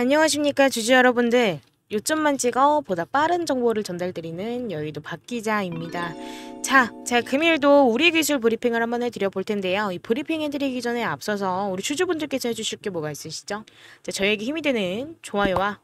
안녕하십니까 주주 여러분들 요점만 찍어 보다 빠른 정보를 전달드리는 여의도 박기자입니다 자, 제 금일도 우리 기술 브리핑을 한번 해드려 볼 텐데요. 이 브리핑 해드리기 전에 앞서서 우리 주주분들께서 해주실 게 뭐가 있으시죠? 자, 저에게 힘이 되는 좋아요와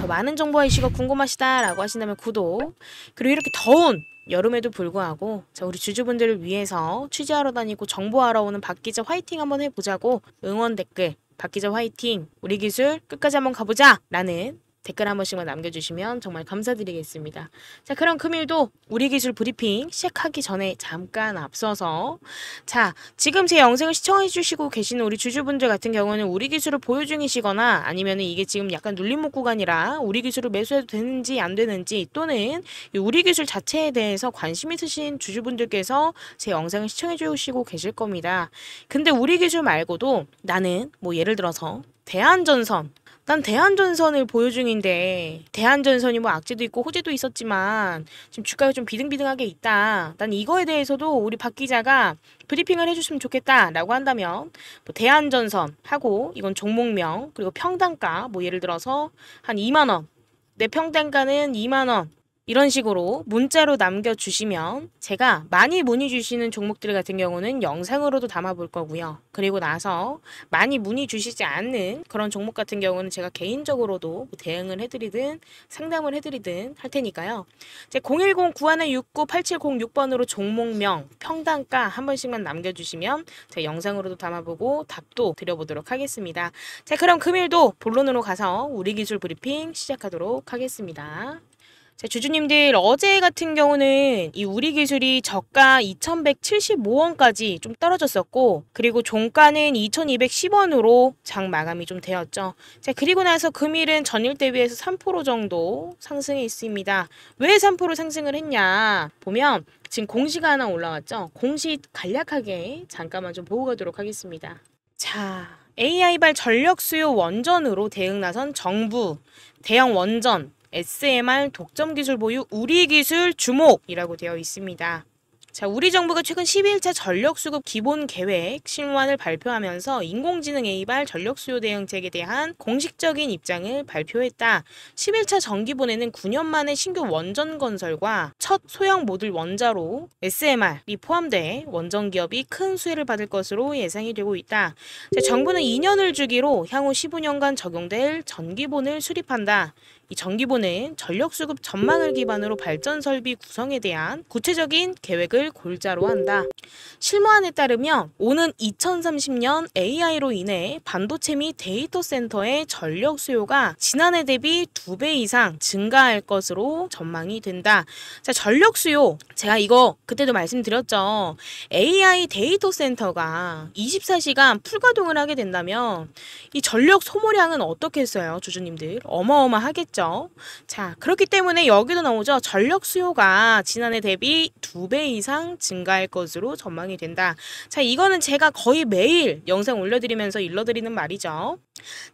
더 많은 정보와 이슈가 궁금하시다라고 하신다면 구독 그리고 이렇게 더운 여름에도 불구하고 자 우리 주주분들을 위해서 취재하러 다니고 정보하러 오는 박 기자 화이팅 한번 해보자고 응원 댓글 박 기자 화이팅! 우리 기술 끝까지 한번 가보자! 라는 댓글 한 번씩만 남겨주시면 정말 감사드리겠습니다. 자 그럼 금일도 우리 기술 브리핑 시작하기 전에 잠깐 앞서서 자 지금 제 영상을 시청해주시고 계시는 우리 주주분들 같은 경우는 우리 기술을 보유 중이시거나 아니면 이게 지금 약간 눌림목 구간이라 우리 기술을 매수해도 되는지 안 되는지 또는 우리 기술 자체에 대해서 관심 있으신 주주분들께서 제 영상을 시청해주시고 계실 겁니다. 근데 우리 기술 말고도 나는 뭐 예를 들어서 대한전선 난 대한전선을 보여 중인데 대한전선이 뭐 악재도 있고 호재도 있었지만 지금 주가가 좀 비등비등하게 있다. 난 이거에 대해서도 우리 박 기자가 브리핑을 해줬으면 좋겠다라고 한다면 뭐 대한전선 하고 이건 종목명 그리고 평단가 뭐 예를 들어서 한 2만 원. 내 평단가는 2만 원. 이런 식으로 문자로 남겨주시면 제가 많이 문의 주시는 종목들 같은 경우는 영상으로도 담아볼 거고요. 그리고 나서 많이 문의 주시지 않는 그런 종목 같은 경우는 제가 개인적으로도 대응을 해드리든 상담을 해드리든 할 테니까요. 제 010-9169-8706번으로 종목명, 평단가 한 번씩만 남겨주시면 제가 영상으로도 담아보고 답도 드려보도록 하겠습니다. 자 그럼 금일도 본론으로 가서 우리 기술 브리핑 시작하도록 하겠습니다. 자, 주주님들 어제 같은 경우는 이 우리 기술이 저가 2,175원까지 좀 떨어졌었고 그리고 종가는 2,210원으로 장 마감이 좀 되었죠. 자, 그리고 나서 금일은 전일 대비해서 3% 정도 상승해 있습니다. 왜 3% 상승을 했냐? 보면 지금 공시가 하나 올라왔죠. 공시 간략하게 잠깐만 좀 보고 가도록 하겠습니다. 자, AI발 전력 수요 원전으로 대응 나선 정부, 대형 원전, SMR 독점 기술 보유 우리 기술 주목이라고 되어 있습니다. 자, 우리 정부가 최근 11차 전력 수급 기본 계획 신원을 발표하면서 인공지능 에이발 전력 수요 대응책에 대한 공식적인 입장을 발표했다. 11차 전기본에는 9년 만에 신규 원전 건설과 첫 소형 모듈 원자로 SMR이 포함돼 원전 기업이 큰 수혜를 받을 것으로 예상이 되고 있다. 자, 정부는 2년을 주기로 향후 15년간 적용될 전기본을 수립한다. 이정기본는 전력 수급 전망을 기반으로 발전 설비 구성에 대한 구체적인 계획을 골자로 한다. 실무안에 따르면 오는 2030년 AI로 인해 반도체 및 데이터 센터의 전력 수요가 지난해 대비 2배 이상 증가할 것으로 전망이 된다. 자, 전력 수요. 제가 이거 그때도 말씀드렸죠. AI 데이터 센터가 24시간 풀가동을 하게 된다면 이 전력 소모량은 어떻겠어요? 주주님들. 어마어마하겠죠. 있죠. 자, 그렇기 때문에 여기도 나오죠. 전력 수요가 지난해 대비 두 배 이상 증가할 것으로 전망이 된다. 자, 이거는 제가 거의 매일 영상 올려드리면서 일러드리는 말이죠.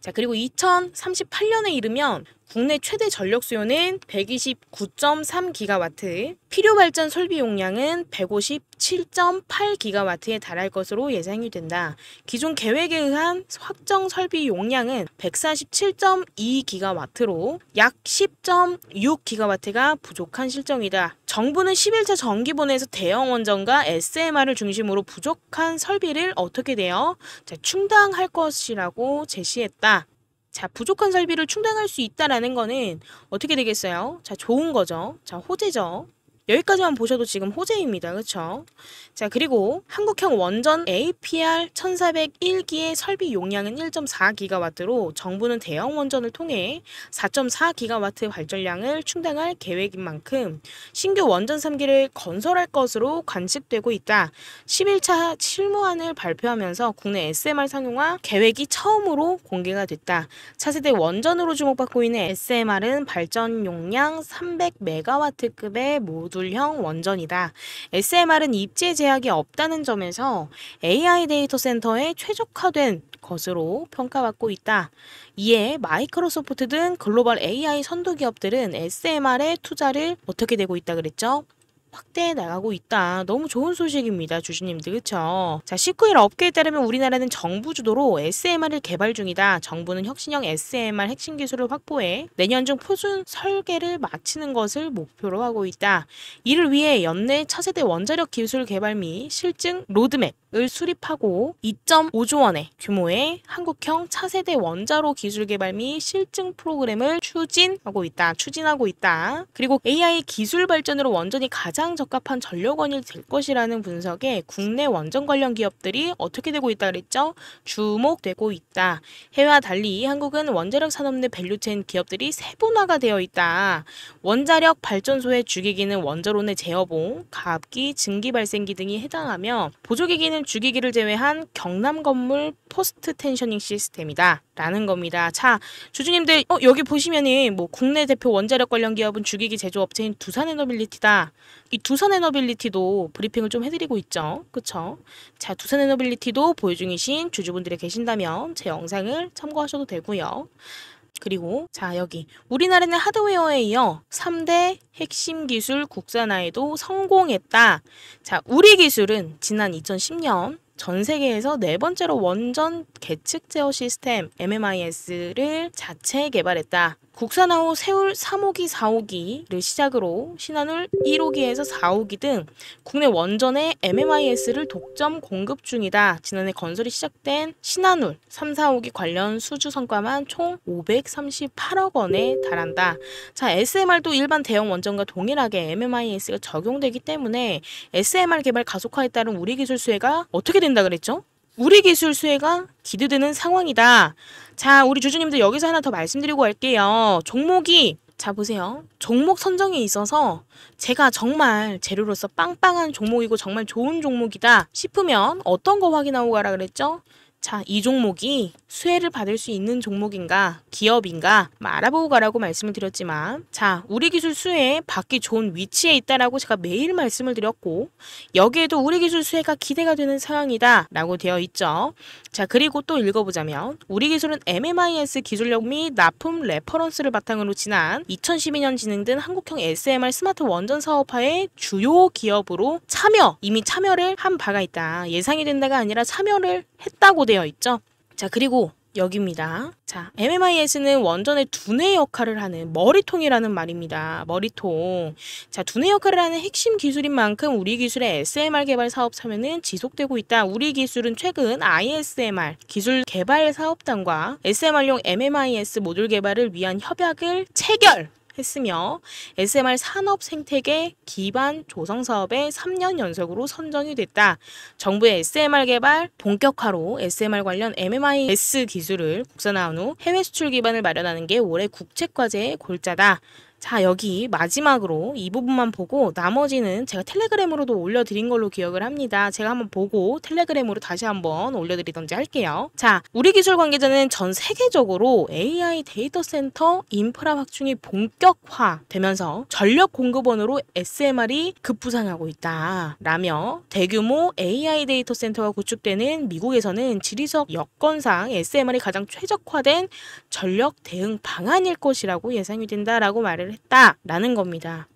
자, 그리고 2038년에 이르면 국내 최대 전력 수요는 129.3기가와트, 필요 발전 설비 용량은 157.8기가와트에 달할 것으로 예상이 된다. 기존 계획에 의한 확정 설비 용량은 147.2기가와트로 약 10.6기가와트가 부족한 실정이다. 정부는 11차 정기본에서 대형 원전과 SMR을 중심으로 부족한 설비를 어떻게 되어 충당할 것이라고 제시했다. 자, 부족한 설비를 충당할 수 있다라는 거는 어떻게 되겠어요? 자, 좋은 거죠. 자, 호재죠. 여기까지만 보셔도 지금 호재입니다. 그렇죠? 자, 그리고 한국형 원전 APR 1401기의 설비 용량은 1.4기가와트로 정부는 대형 원전을 통해 4.4기가와트 발전량을 충당할 계획인 만큼 신규 원전 3기를 건설할 것으로 관측되고 있다. 11차 실무안을 발표하면서 국내 SMR 상용화 계획이 처음으로 공개가 됐다. 차세대 원전으로 주목받고 있는 SMR은 발전 용량 300메가와트급의 모두 모듈형 원전이다. SMR은 입지 제약이 없다는 점에서 AI 데이터 센터에 최적화된 것으로 평가받고 있다. 이에 마이크로소프트 등 글로벌 AI 선도 기업들은 SMR에 투자를 어떻게 되고 있다 그랬죠? 확대해 나가고 있다. 너무 좋은 소식입니다. 주주님들 그쵸? 자 19일 업계에 따르면 우리나라는 정부 주도로 SMR을 개발 중이다. 정부는 혁신형 SMR 핵심 기술을 확보해 내년 중 표준 설계를 마치는 것을 목표로 하고 있다. 이를 위해 연내 차세대 원자력 기술 개발 및 실증 로드맵을 수립하고 2.5조 원의 규모의 한국형 차세대 원자로 기술 개발 및 실증 프로그램을 추진하고 있다. 추진하고 있다. 그리고 AI 기술 발전으로 원전이 가장 가장 적합한 전력원이 될 것이라는 분석에 국내 원전 관련 기업들이 어떻게 되고 있다 그랬죠? 주목되고 있다. 해외와 달리 한국은 원자력 산업 내 밸류체인 기업들이 세분화가 되어 있다. 원자력 발전소의 주기기는 원자론의 제어봉, 가압기, 증기 발생기 등이 해당하며 보조기기는 주기기를 제외한 경남 건물 포스트 텐셔닝 시스템이다. 라는 겁니다. 자, 주주님들 어, 여기 보시면은 뭐 국내 대표 원자력 관련 기업은 주기기 제조업체인 두산에너빌리티다. 이 두산 에너빌리티도 브리핑을 좀 해드리고 있죠. 그쵸? 자, 두산 에너빌리티도 보유 중이신 주주분들이 계신다면 제 영상을 참고하셔도 되고요. 그리고 자 여기 우리나라는 하드웨어에 이어 3대 핵심 기술 국산화에도 성공했다. 자 우리 기술은 지난 2010년 전 세계에서 네 번째로 원전 계측 제어 시스템 MMIS를 자체 개발했다. 국산화후 세울 3호기, 4호기를 시작으로 신한울 1호기에서 4호기 등 국내 원전의 MMIS를 독점 공급 중이다. 지난해 건설이 시작된 신한울 3, 4호기 관련 수주 성과만 총 538억 원에 달한다. 자, SMR도 일반 대형 원전과 동일하게 MMIS가 적용되기 때문에 SMR 개발 가속화에 따른 우리 기술 수혜가 어떻게 된다 그랬죠? 우리 기술 수혜가 기대되는 상황이다. 자, 우리 주주님들 여기서 하나 더 말씀드리고 갈게요. 종목이 자 보세요. 종목 선정에 있어서 제가 정말 재료로서 빵빵한 종목이고 정말 좋은 종목이다 싶으면 어떤 거 확인하고 가라 그랬죠? 자, 이 종목이 수혜를 받을 수 있는 종목인가, 기업인가 뭐 알아보고 가라고 말씀을 드렸지만 자, 우리 기술 수혜 받기 좋은 위치에 있다라고 제가 매일 말씀을 드렸고 여기에도 우리 기술 수혜가 기대가 되는 상황이다 라고 되어 있죠. 자, 그리고 또 읽어보자면 우리 기술은 MMIS 기술력 및 납품 레퍼런스를 바탕으로 지난 2012년 진행된 한국형 SMR 스마트 원전 사업화의 주요 기업으로 참여, 이미 참여를 한 바가 있다. 예상이 된다가 아니라 참여를 했다고 되어 되어 있죠. 자, 그리고 여기입니다. 자, MMIS는 원전의 두뇌 역할을 하는 머리통이라는 말입니다. 머리통. 자, 두뇌 역할을 하는 핵심 기술인 만큼 우리 기술의 SMR 개발 사업 참여는 지속되고 있다. 우리 기술은 최근 ISMR 기술 개발 사업단과 SMR용 MMIS 모듈 개발을 위한 협약을 체결 했으며 SMR 산업 생태계 기반 조성 사업에 3년 연속으로 선정이 됐다. 정부의 SMR 개발 본격화로 SMR 관련 MMIS 기술을 국산화한 후 해외 수출 기반을 마련하는 게 올해 국책과제의 골자다. 자 여기 마지막으로 이 부분만 보고 나머지는 제가 텔레그램으로도 올려드린 걸로 기억을 합니다. 제가 한번 보고 텔레그램으로 다시 한번 올려드리던지 할게요. 자 우리 기술 관계자는 전 세계적으로 AI 데이터 센터 인프라 확충이 본격화되면서 전력 공급원으로 SMR이 급부상하고 있다. 라며 대규모 AI 데이터 센터가 구축되는 미국에서는 지리적 여건상 SMR이 가장 최적화된 전력 대응 방안일 것이라고 예상이 된다라고 말을 했다라는 겁니다.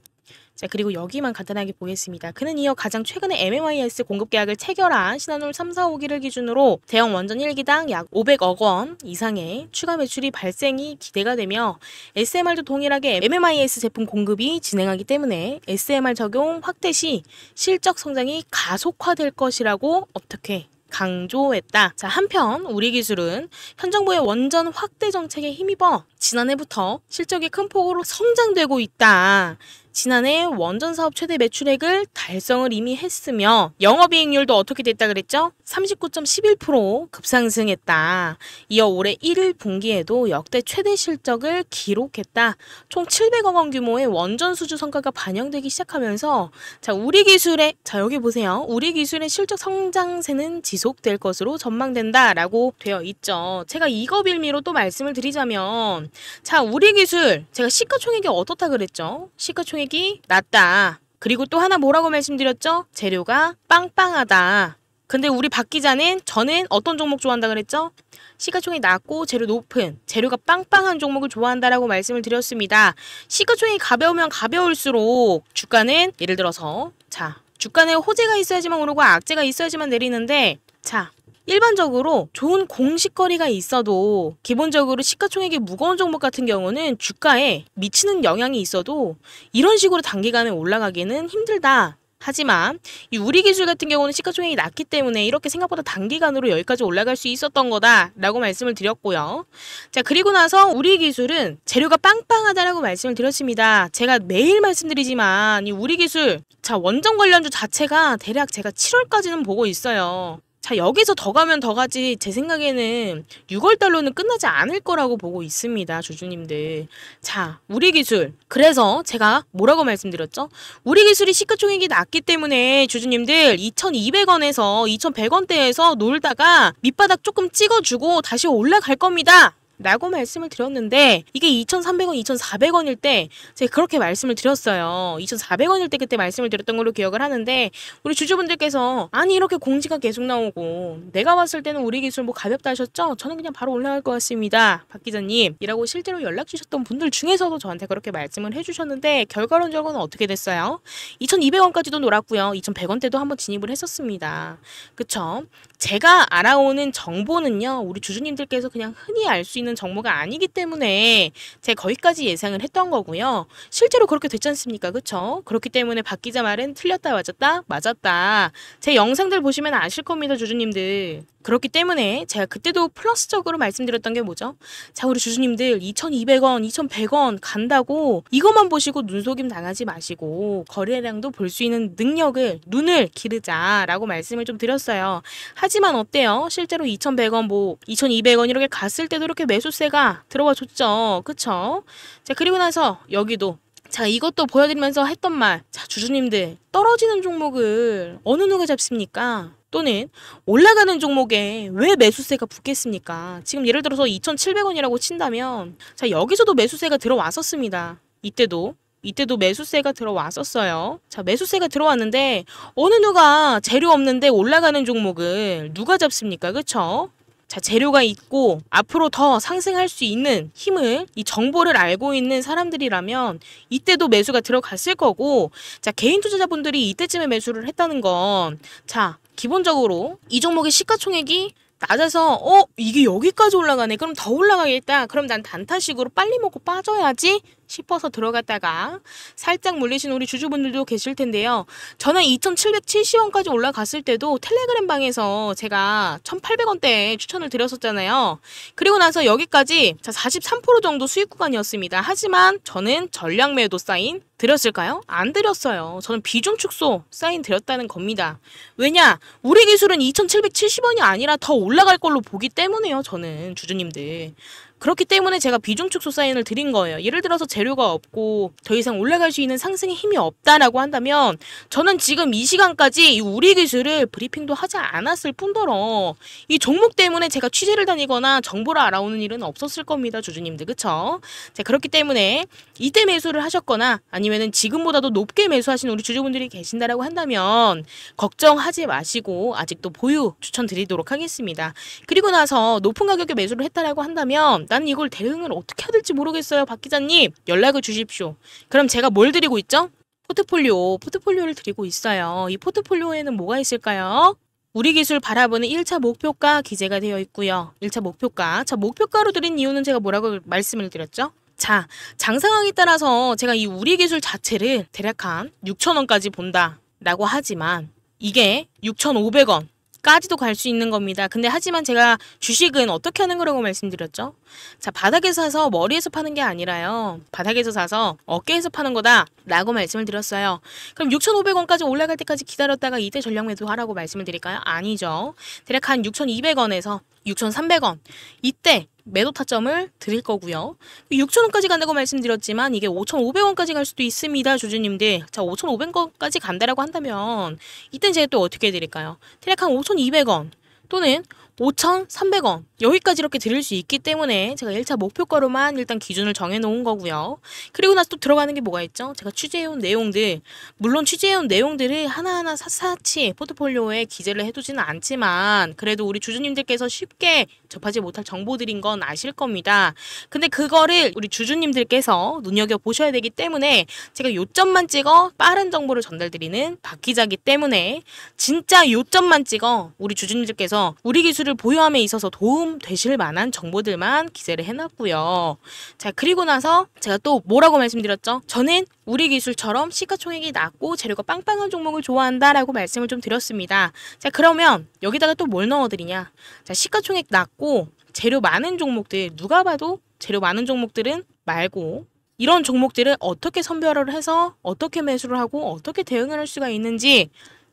자, 그리고 여기만 간단하게 보겠습니다. 그는 이어 가장 최근에 MMIS 공급 계약을 체결한 신한울 3, 4, 5기를 기준으로 대형 원전 1기당 약 500억 원 이상의 추가 매출이 발생이 기대가 되며 SMR도 동일하게 MMIS 제품 공급이 진행하기 때문에 SMR 적용 확대 시 실적 성장이 가속화될 것이라고 어떻게 강조했다. 자, 한편 우리 기술은 현 정부의 원전 확대 정책에 힘입어 지난해부터 실적이 큰 폭으로 성장되고 있다. 지난해 원전 사업 최대 매출액을 달성을 이미 했으며 영업이익률도 어떻게 됐다 그랬죠? 39.11% 급상승했다. 이어 올해 1일 분기에도 역대 최대 실적을 기록했다. 총 700억 원 규모의 원전 수주 성과가 반영되기 시작하면서 자 우리 기술의 자 여기 보세요. 우리 기술의 실적 성장세는 지속될 것으로 전망된다라고 되어 있죠. 제가 이거 빌미로 또 말씀을 드리자면 자 우리 기술 제가 시가총액이 어떻다 그랬죠? 시가총액 수익이 낮다. 그리고 또 하나 뭐라고 말씀드렸죠? 재료가 빵빵하다. 근데 우리 박 기자는 저는 어떤 종목 좋아한다 그랬죠? 시가총액 낮고 재료 높은, 재료가 빵빵한 종목을 좋아한다라고 말씀을 드렸습니다. 시가총액이 가벼우면 가벼울수록 주가는 예를 들어서 자, 주가는 호재가 있어야지만 오르고 악재가 있어야지만 내리는데 자, 일반적으로 좋은 공식거리가 있어도 기본적으로 시가총액이 무거운 종목 같은 경우는 주가에 미치는 영향이 있어도 이런 식으로 단기간에 올라가기는 힘들다. 하지만 이 우리 기술 같은 경우는 시가총액이 낮기 때문에 이렇게 생각보다 단기간으로 여기까지 올라갈 수 있었던 거다라고 말씀을 드렸고요. 자 그리고 나서 우리 기술은 재료가 빵빵하다라고 말씀을 드렸습니다. 제가 매일 말씀드리지만 이 우리 기술 자 원정 관련주 자체가 대략 제가 7월까지는 보고 있어요. 자, 여기서 더 가면 더 가지 제 생각에는 6월 달로는 끝나지 않을 거라고 보고 있습니다. 주주님들. 자, 우리 기술. 그래서 제가 뭐라고 말씀드렸죠? 우리 기술이 시가총액이 낮기 때문에 주주님들 2,200원에서 2,100원대에서 놀다가 밑바닥 조금 찍어주고 다시 올라갈 겁니다. 라고 말씀을 드렸는데 이게 2,300원, 2,400원일 때 제가 그렇게 말씀을 드렸어요. 2,400원일 때 그때 말씀을 드렸던 걸로 기억을 하는데 우리 주주분들께서 아니 이렇게 공지가 계속 나오고 내가 봤을 때는 우리 기술 뭐 가볍다 하셨죠? 저는 그냥 바로 올라갈 것 같습니다. 박 기자님 이라고 실제로 연락 주셨던 분들 중에서도 저한테 그렇게 말씀을 해주셨는데 결과론적으로는 어떻게 됐어요? 2,200원까지도 놀았고요. 2,100원대도 한번 진입을 했었습니다. 그쵸? 제가 알아오는 정보는요. 우리 주주님들께서 그냥 흔히 알 수 있는 있는 정보가 아니기 때문에 제 거기까지 예상을 했던 거고요. 실제로 그렇게 됐지 않습니까? 그렇죠? 그렇기 때문에 바뀌자 말은 틀렸다 맞았다 맞았다. 제 영상들 보시면 아실 겁니다. 주주님들. 그렇기 때문에 제가 그때도 플러스적으로 말씀드렸던 게 뭐죠? 자, 우리 주주님들 2,200원, 2,100원 간다고 이것만 보시고 눈속임 당하지 마시고 거래량도 볼 수 있는 능력을, 눈을 기르자라고 말씀을 좀 드렸어요. 하지만 어때요? 실제로 2,100원, 뭐 2,200원 이렇게 갔을 때도 이렇게 매수세가 들어와 줬죠. 그쵸? 자, 그리고 나서 여기도 자, 이것도 보여드리면서 했던 말. 자, 주주님들, 떨어지는 종목을 어느 누가 잡습니까? 또는 올라가는 종목에 왜 매수세가 붙겠습니까? 지금 예를 들어서 2,700원이라고 친다면 자 여기서도 매수세가 들어왔었습니다. 이때도 이때도 매수세가 들어왔었어요. 자, 매수세가 들어왔는데 어느 누가 재료 없는데 올라가는 종목을 누가 잡습니까? 그쵸? 자, 재료가 있고 앞으로 더 상승할 수 있는 힘을 이 정보를 알고 있는 사람들이라면 이때도 매수가 들어갔을 거고 자, 개인 투자자분들이 이때쯤에 매수를 했다는 건 자, 기본적으로 이 종목의 시가총액이 낮아서 어 이게 여기까지 올라가네 그럼 더 올라가겠다 그럼 난 단타식으로 빨리 먹고 빠져야지 싶어서 들어갔다가 살짝 물리신 우리 주주분들도 계실 텐데요 저는 2770원까지 올라갔을 때도 텔레그램 방에서 제가 1800원대에 추천을 드렸었잖아요 그리고 나서 여기까지 4 3 정도 수익 구간이었습니다 하지만 저는 전략 매도 사인 드렸을까요? 안 드렸어요. 저는 비중 축소 사인 드렸다는 겁니다. 왜냐? 우리 기술은 2770원이 아니라 더 올라갈 걸로 보기 때문에요. 저는 주주님들. 그렇기 때문에 제가 비중축소 사인을 드린 거예요. 예를 들어서 재료가 없고 더 이상 올라갈 수 있는 상승의 힘이 없다라고 한다면 저는 지금 이 시간까지 이 우리 기술을 브리핑도 하지 않았을 뿐더러 이 종목 때문에 제가 취재를 다니거나 정보를 알아오는 일은 없었을 겁니다. 주주님들 그쵸? 자, 그렇기 때문에 이때 매수를 하셨거나 아니면은 지금보다도 높게 매수하신 우리 주주분들이 계신다라고 한다면 걱정하지 마시고 아직도 보유 추천드리도록 하겠습니다. 그리고 나서 높은 가격에 매수를 했다라고 한다면 난 이걸 대응을 어떻게 해야 될지 모르겠어요. 박 기자님 연락을 주십시오. 그럼 제가 뭘 드리고 있죠? 포트폴리오, 포트폴리오를 드리고 있어요. 이 포트폴리오에는 뭐가 있을까요? 우리 기술 바라보는 1차 목표가 기재가 되어 있고요. 1차 목표가. 자, 목표가로 드린 이유는 제가 뭐라고 말씀을 드렸죠? 자, 장 상황에 따라서 제가 이 우리 기술 자체를 대략 한6천원까지 본다라고 하지만 이게 6,500원, 까지도 갈 수 있는 겁니다. 근데 하지만 제가 주식은 어떻게 하는 거라고 말씀드렸죠? 자, 바닥에서 사서 머리에서 파는 게 아니라요. 바닥에서 사서 어깨에서 파는 거다. 라고 말씀을 드렸어요. 그럼 6,500원까지 올라갈 때까지 기다렸다가 이때 전량 매도하라고 말씀을 드릴까요? 아니죠. 대략 한 6,200원에서 6,300원. 이때 매도 타점을 드릴 거고요. 6,000원까지 간다고 말씀드렸지만 이게 5,500원까지 갈 수도 있습니다. 주주님들. 자, 5,500원까지 간다라고 한다면 이땐 제가 또 어떻게 해드릴까요? 대략 한 5,200원 또는 5,300원 여기까지 이렇게 드릴 수 있기 때문에 제가 1차 목표가로만 일단 기준을 정해놓은 거고요. 그리고 나서 또 들어가는 게 뭐가 있죠? 제가 취재해온 내용들 물론 취재해온 내용들을 하나하나 샅샅이 포트폴리오에 기재를 해두지는 않지만 그래도 우리 주주님들께서 쉽게 접하지 못할 정보들인 건 아실 겁니다. 근데 그거를 우리 주주님들께서 눈여겨보셔야 되기 때문에 제가 요점만 찍어 빠른 정보를 전달드리는 박기자기 때문에 진짜 요점만 찍어 우리 주주님들께서 우리 기술을 주식을 보유함에 있어서 도움 되실 만한 정보들만 기재를 해놨고요. 자 그리고 나서 제가 또 뭐라고 말씀드렸죠? 저는 우리 기술처럼 시가총액이 낮고 재료가 빵빵한 종목을 좋아한다라고 말씀을 좀 드렸습니다. 자 그러면 여기다가 또 뭘 넣어드리냐? 자 시가총액 낮고 재료 많은 종목들 누가 봐도 재료 많은 종목들은 말고 이런 종목들을 어떻게 선별을 해서 어떻게 매수를 하고 어떻게 대응을 할 수가 있는지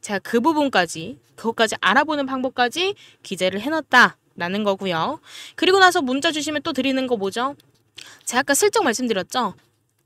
제가 그 부분까지 그것까지 알아보는 방법까지 기재를 해놨다라는 거고요. 그리고 나서 문자 주시면 또 드리는 거 뭐죠? 제가 아까 슬쩍 말씀드렸죠?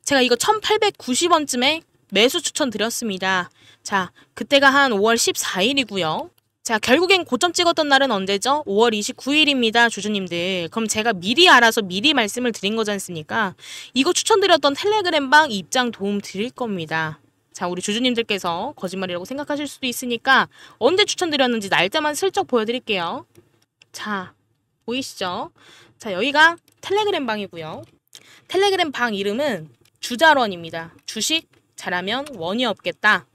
제가 이거 1890원쯤에 매수 추천 드렸습니다. 자, 그때가 한 5월 14일이고요. 자, 결국엔 고점 찍었던 날은 언제죠? 5월 29일입니다, 주주님들. 그럼 제가 미리 알아서 미리 말씀을 드린 거지 않습니까? 이거 추천드렸던 텔레그램방 입장 도움 드릴 겁니다. 자, 우리 주주님들께서 거짓말이라고 생각하실 수도 있으니까 언제 추천드렸는지 날짜만 슬쩍 보여드릴게요. 자, 보이시죠? 자, 여기가 텔레그램 방이고요. 텔레그램 방 이름은 주자론입니다. 주식 잘하면 원이 없겠다.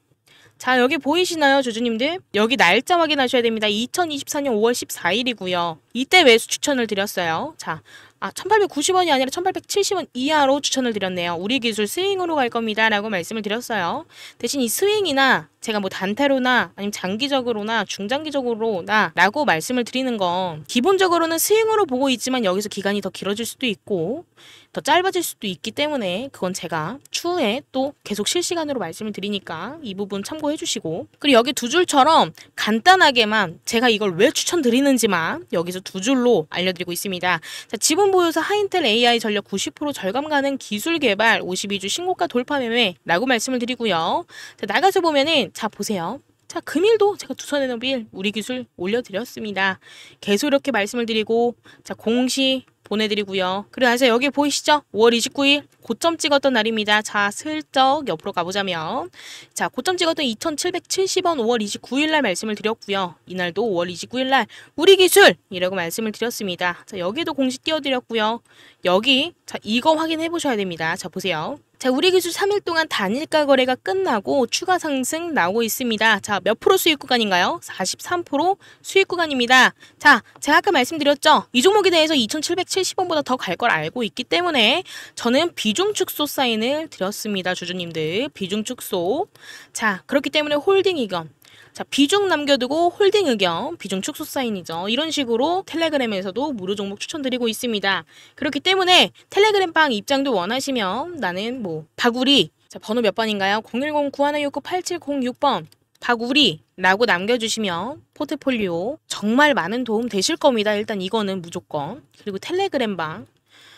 자, 여기 보이시나요, 주주님들? 여기 날짜 확인하셔야 됩니다. 2024년 5월 14일이고요. 이때 외수 추천을 드렸어요. 자, 아, 1890원이 아니라 1870원 이하로 추천을 드렸네요. 우리 기술 스윙으로 갈 겁니다. 라고 말씀을 드렸어요. 대신 이 스윙이나 제가 뭐 단타로나 아니면 장기적으로나 중장기적으로나 라고 말씀을 드리는 건 기본적으로는 스윙으로 보고 있지만 여기서 기간이 더 길어질 수도 있고 더 짧아질 수도 있기 때문에 그건 제가 추후에 또 계속 실시간으로 말씀을 드리니까 이 부분 참고해 주시고 그리고 여기 두 줄처럼 간단하게만 제가 이걸 왜 추천드리는지만 여기서 두 줄로 알려드리고 있습니다. 자, 지분 보유사 하인텔 AI 전력 90% 절감 가능 기술 개발 52주 신고가 돌파 매매라고 말씀을 드리고요. 자, 나가서 보면은 자 보세요. 자 금일도 제가 두선의 노빌 우리 기술 올려드렸습니다. 계속 이렇게 말씀을 드리고 자 공시 보내드리고요. 그래서 리고 여기 보이시죠? 5월 29일 고점 찍었던 날입니다. 자, 슬쩍 옆으로 가보자면 자, 고점 찍었던 2,770원 5월 29일 날 말씀을 드렸고요. 이날도 5월 29일 날 우리 기술! 이라고 말씀을 드렸습니다. 자, 여기도 공시 띄워드렸고요. 여기 자, 이거 확인해 보셔야 됩니다. 자, 보세요. 자, 우리 기준 3일 동안 단일가 거래가 끝나고 추가 상승 나오고 있습니다. 자, 몇 프로 수익 구간인가요? 43% 수익 구간입니다. 자, 제가 아까 말씀드렸죠? 이 종목에 대해서 2,770원보다 더 갈 걸 알고 있기 때문에 저는 비중 축소 사인을 드렸습니다. 주주님들. 비중 축소. 자, 그렇기 때문에 홀딩 이건 자, 비중 남겨두고 홀딩 의견, 비중 축소 사인이죠. 이런 식으로 텔레그램에서도 무료 종목 추천드리고 있습니다. 그렇기 때문에 텔레그램 방 입장도 원하시면 나는 뭐 바구리 자, 번호 몇 번인가요? 010-9169-8706번 바구리라고 남겨주시면 포트폴리오 정말 많은 도움 되실 겁니다. 일단 이거는 무조건. 그리고 텔레그램 방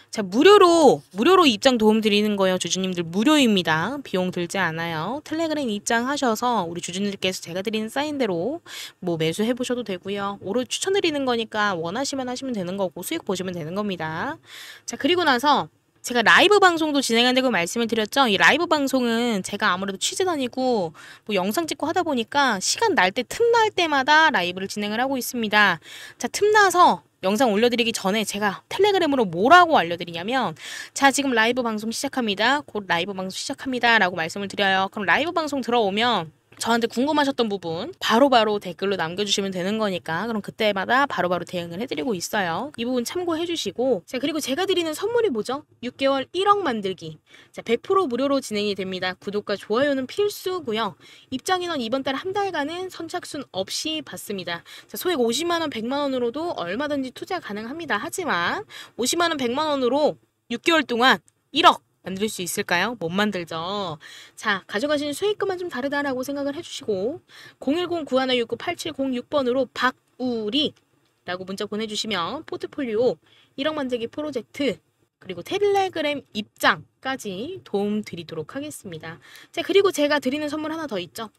자, 무료로, 무료로 입장 도움 드리는 거예요. 주주님들 무료입니다. 비용 들지 않아요. 텔레그램 입장하셔서 우리 주주님들께서 제가 드리는 사인대로 뭐 매수해 보셔도 되고요. 오로 추천드리는 거니까 원하시면 하시면 되는 거고 수익 보시면 되는 겁니다. 자, 그리고 나서 제가 라이브 방송도 진행한다고 말씀을 드렸죠. 이 라이브 방송은 제가 아무래도 취재 다니고 뭐 영상 찍고 하다 보니까 시간 날 때틈날 때마다 라이브를 진행을 하고 있습니다. 자, 틈나서 영상 올려드리기 전에 제가 텔레그램으로 뭐라고 알려드리냐면 자 지금 라이브 방송 시작합니다 곧 라이브 방송 시작합니다 라고 말씀을 드려요 그럼 라이브 방송 들어오면 저한테 궁금하셨던 부분 바로바로 바로 댓글로 남겨주시면 되는 거니까 그럼 그때마다 바로바로 바로 대응을 해드리고 있어요. 이 부분 참고해 주시고 자 그리고 제가 드리는 선물이 뭐죠? 6개월 1억 만들기 자100% 무료로 진행이 됩니다. 구독과 좋아요는 필수고요. 입장인원 이번 달 한 달간은 선착순 없이 받습니다. 자 소액 50만원 100만원으로도 얼마든지 투자 가능합니다. 하지만 50만원 100만원으로 6개월 동안 1억 만들 수 있을까요? 못 만들죠. 자, 가져가신수익금은좀 다르다라고 생각을 해주시고 010-9169-8706번으로 박우리라고 문자 보내주시면 포트폴리오 1억 만들기 프로젝트 그리고 텔레그램 입장까지 도움 드리도록 하겠습니다. 자, 그리고 제가 드리는 선물 하나 더 있죠.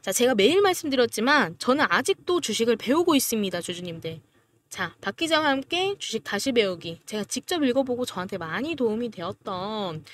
자, 제가 매일 말씀드렸지만 저는 아직도 주식을 배우고 있습니다, 주주님들. 자, 박 기자와 함께 주식 다시 배우기. 제가 직접 읽어보고 저한테 많이 도움이 되었던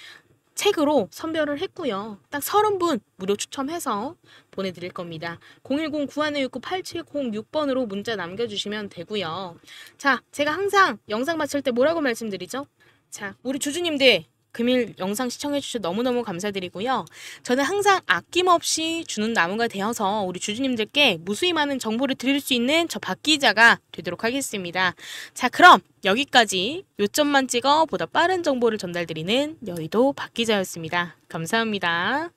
책으로 선별을 했고요. 딱 30분 무료 추첨해서 보내드릴 겁니다. 010-9169-8706번으로 문자 남겨주시면 되고요. 자, 제가 항상 영상 마칠 때 뭐라고 말씀드리죠? 자, 우리 주주님들 금일 영상 시청해주셔서 너무너무 감사드리고요. 저는 항상 아낌없이 주는 나무가 되어서 우리 주주님들께 무수히 많은 정보를 드릴 수 있는 저 박기자가 되도록 하겠습니다. 자 그럼 여기까지 요점만 찍어 보다 빠른 정보를 전달드리는 여의도 박기자였습니다. 감사합니다.